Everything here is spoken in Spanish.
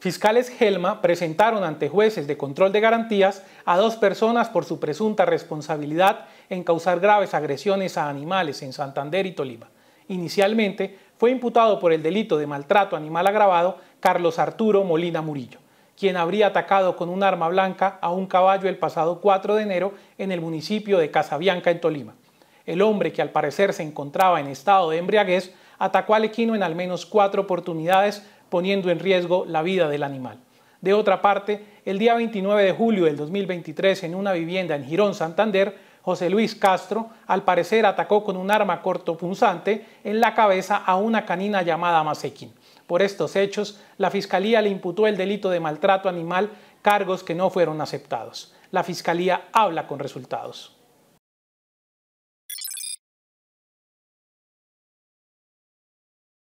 Fiscales Helma presentaron ante jueces de control de garantías a dos personas por su presunta responsabilidad en causar graves agresiones a animales en Santander y Tolima. Inicialmente fue imputado por el delito de maltrato animal agravado Carlos Arturo Molina Murillo, quien habría atacado con un arma blanca a un caballo el pasado 4 de enero en el municipio de Casabianca, en Tolima. El hombre, que al parecer se encontraba en estado de embriaguez, atacó al equino en al menos cuatro oportunidades poniendo en riesgo la vida del animal. De otra parte, el día 29 de julio del 2023, en una vivienda en Girón, Santander, José Luis Castro, al parecer, atacó con un arma cortopunzante en la cabeza a una canina llamada Masequín. Por estos hechos, la Fiscalía le imputó el delito de maltrato animal, cargos que no fueron aceptados. La Fiscalía habla con resultados.